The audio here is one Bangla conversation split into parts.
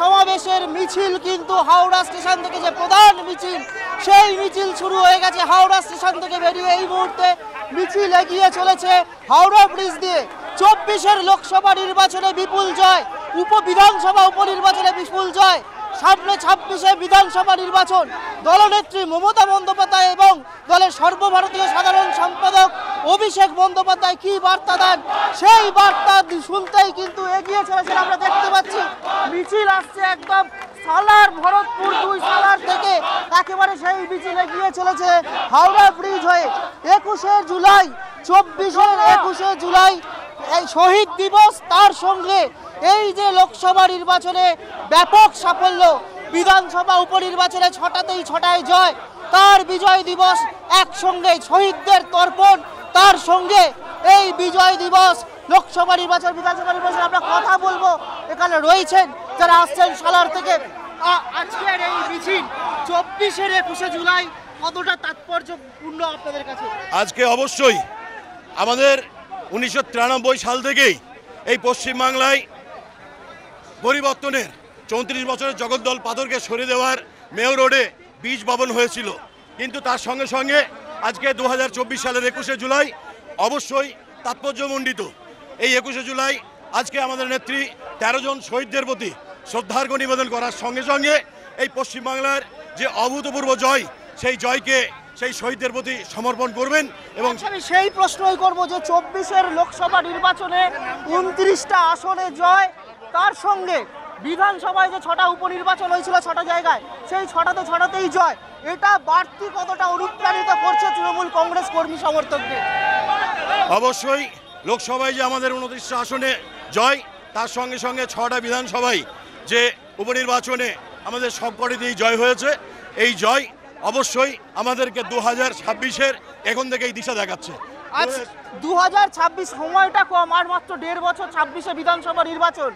সমাবেশের মিছিল কিন্তু হাওড়া স্টেশন থেকে যে প্রধান মিছিল সেই মিছিল শুরু হয়ে গেছে হাওড়া স্টেশন থেকে বেরিয়ে এই মুহূর্তে মিছিল এগিয়ে চলেছে হাওড়া ব্রিজ দিয়ে চব্বিশের লোকসভা নির্বাচনে বিপুল জয় উপ বিধানসভা উপনির্বাচনে বিপুল জয় সামনে ছাব্বিশে বিধানসভা নির্বাচন দলনেত্রী মমতা বন্দ্যোপাধ্যায় এবং দলের সর্বভারতীয় সাধারণ সম্পাদক অভিষেক বন্দ্যোপাধ্যায় কি বার্তা দেন সেই বার্তা শুনতেই কিন্তু এগিয়ে চলেছেন আমরা দেখতে পাচ্ছি মিছিল আসছে একদম সালার ভরতপুর দুই সালার থেকে একেবারে সেই মিছিল এগিয়ে চলেছে হাওড়া ব্রিজ হয়ে একুশে জুলাই চব্বিশে একুশে জুলাই এই শহীদ দিবস তার সঙ্গে এই যে লোকসভা নির্বাচনে ব্যাপক সাফল্য বিধানসভা উপনির্বাচনে ছটাতেই ছটায় জয় তার বিজয় দিবস একসঙ্গে শহীদদের তর্পণ তার সঙ্গে এই বিজয় দিবস লোকসভা নির্বাচন বিধানসভা নির্বাচন আমরা কথা বলবো এখানে রয়েছেন যারা আসছেন সালার থেকে আজকের এই মিছিল চব্বিশের একুশে জুলাই কতটা তাৎপর্যপূর্ণ আপনাদের কাছে আজকে অবশ্যই আমাদের উনিশশো সাল থেকেই এই পশ্চিমবাংলায় পরিবর্তনের চৌত্রিশ বছরের জগদ্দল পাথরকে সরে দেওয়ার মেয় রোডে বীজ বপন হয়েছিল কিন্তু তার সঙ্গে সঙ্গে আজকে দু সালের একুশে জুলাই অবশ্যই তাৎপর্যমণ্ডিত এই একুশে জুলাই আজকে আমাদের নেত্রী তেরো জন শহীদদের প্রতি শ্রদ্ধার্ঘ নিবেদন করার সঙ্গে সঙ্গে এই পশ্চিমবাংলার যে অভূতপূর্ব জয় সেই জয়কে সেই শহীদদের প্রতি সমর্পণ করবেন এবং আচ্ছা, সেই প্রশ্নই করব যে চব্বিশের লোকসভা নির্বাচনে উনত্রিশটা আসনে জয় তার সঙ্গে বিধানসভায় যে ছটা উপনির্বাচন হয়েছিল ছটা জায়গায় সেই ছটাতে ছটাতেই জয় এটা বাড়তি কতটা অনুপ্রাণিত করছে তৃণমূল কংগ্রেস কর্মী সমর্থকদের অবশ্যই লোকসভায় যে আমাদের উনত্রিশটা আসনে জয় তার সঙ্গে সঙ্গে ছটা বিধানসভায় যে উপনির্বাচনে আমাদের সবকটিতেই জয় হয়েছে এই জয় অবশ্যই আমাদেরকে দু হাজার ছাব্বিশের এখন থেকেই দিশা দেখাচ্ছে আজ দু সময়টা কম আর মাত্র দেড় বছর ছাব্বিশে বিধানসভা নির্বাচন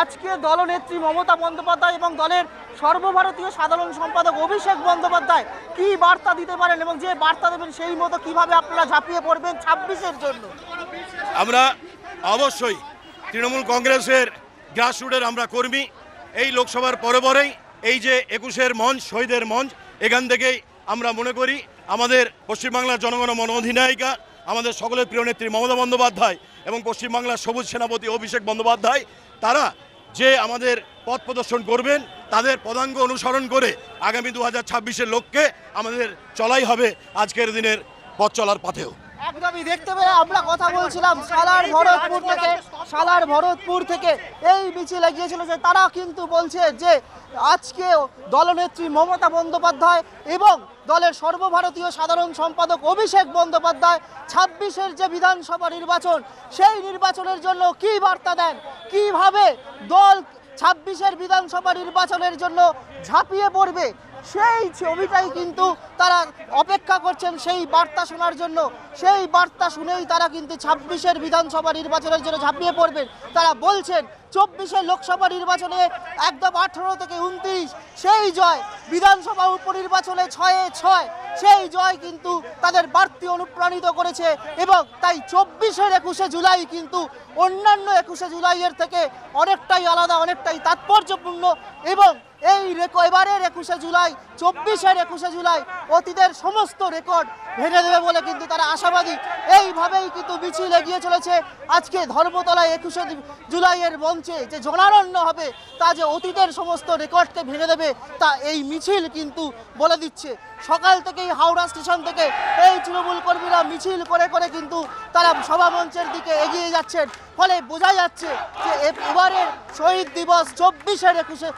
আজকে দলনেত্রী মমতা বন্দ্যোপাধ্যায় এবং দলের সর্বভারতীয় সাধারণ সম্পাদক অভিষেক বন্দ্যোপাধ্যায় কি বার্তা দিতে পারেন এবং যে বার্তা দেবেন সেই মতো কিভাবে আপনারা ঝাঁপিয়ে পড়বেন ছাব্বিশের জন্য আমরা অবশ্যই তৃণমূল কংগ্রেসের গ্রাসরুটের আমরা কর্মী এই লোকসভার পরে পরেই এই যে একুশের মঞ্চ শহীদের মঞ্চ এখান থেকেই আমরা মনে করি আমাদের পশ্চিমবাংলার জনগণ মন অধিনায়িকা আমাদের সকলের প্রিয় নেত্রী মমতা বন্দ্যোপাধ্যায় এবং পশ্চিমবাংলার সবুজ সেনাপতি অভিষেক বন্দ্যোপাধ্যায় তারা যে আমাদের পথ প্রদর্শন করবেন তাদের পদাঙ্গ অনুসরণ করে আগামী দু হাজার ছাব্বিশের লক্ষ্যে আমাদের চলাই হবে আজকের দিনের পথ চলার পথেও একদমই দেখতে পেলে আমরা কথা বলছিলাম সালার ভরতপুর থেকে সালার ভরতপুর থেকে এই মিছিল এগিয়েছিল যে তারা কিন্তু বলছে যে আজকে দলনেত্রী মমতা বন্দ্যোপাধ্যায় এবং দলের সর্বভারতীয় সাধারণ সম্পাদক অভিষেক বন্দ্যোপাধ্যায় ছাব্বিশের যে বিধানসভা নির্বাচন সেই নির্বাচনের জন্য কি বার্তা দেন কিভাবে দল ছাব্বিশের বিধানসভা নির্বাচনের জন্য ঝাঁপিয়ে পড়বে সেই ছবিটাই কিন্তু তারা অপেক্ষা করছেন সেই বার্তা শোনার জন্য সেই বার্তা শুনেই তারা কিন্তু ছাব্বিশের বিধানসভা নির্বাচনের জন্য ঝাঁপিয়ে পড়বেন তারা বলছেন চব্বিশের লোকসভা নির্বাচনে একদম আঠেরো থেকে উনত্রিশ সেই জয় বিধানসভা উপনির্বাচনে ছয়ে ছয় সেই জয় কিন্তু তাদের বাড়তি অনুপ্রাণিত করেছে এবং তাই চব্বিশের একুশে জুলাই কিন্তু অন্যান্য একুশে জুলাইয়ের থেকে অনেকটাই আলাদা অনেকটাই তাৎপর্যপূর্ণ এবং এই এবারের একুশে জুলাই চব্বিশের একুশে জুলাই অতীতের সমস্ত রেকর্ড ভেঙে দেবে বলে কিন্তু তারা আশাবাদী এইভাবেই কিন্তু মিছিল এগিয়ে চলেছে আজকে ধর্মতলায় একুশে জুলাইয়ের মঞ্চে যে জনারণ্য হবে তা যে অতীতের সমস্ত রেকর্ডকে ভেঙে দেবে তা এই মিছিল কিন্তু বলে দিচ্ছে সকাল থেকেই হাওড়া স্টেশন থেকে এই তৃণমূল কর্মীরা মিছিল করে করে কিন্তু তারা সভামঞ্চের দিকে এগিয়ে যাচ্ছেন ফলে বোঝা যাচ্ছে যে এবারের শহীদ দিবস চব্বিশের একুশে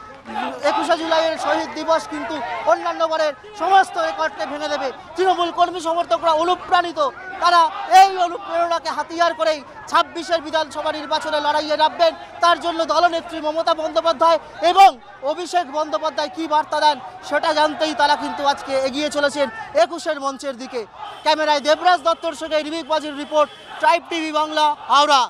একুশে জুলাইয়ের শহীদ দিবস কিন্তু অন্যান্য বারের সমস্ত রেকর্ডকে ভেঙে দেবে তৃণমূল কর্মী সমর্থকরা অনুপ্রাণিত তারা এই অনুপ্রেরণাকে হাতিয়ার করেই ছাব্বিশের বিধানসভা নির্বাচনে লড়াইয়ে রাখবেন তার জন্য দলনেত্রী মমতা বন্দ্যোপাধ্যায় এবং অভিষেক বন্দ্যোপাধ্যায় কী বার্তা দেন সেটা জানতেই তারা কিন্তু আজকে এগিয়ে চলেছেন একুশের মঞ্চের দিকে ক্যামেরায় দেবরাজ দত্তর সঙ্গে রিবিক বাজির report Tribe TV Bangla Howrah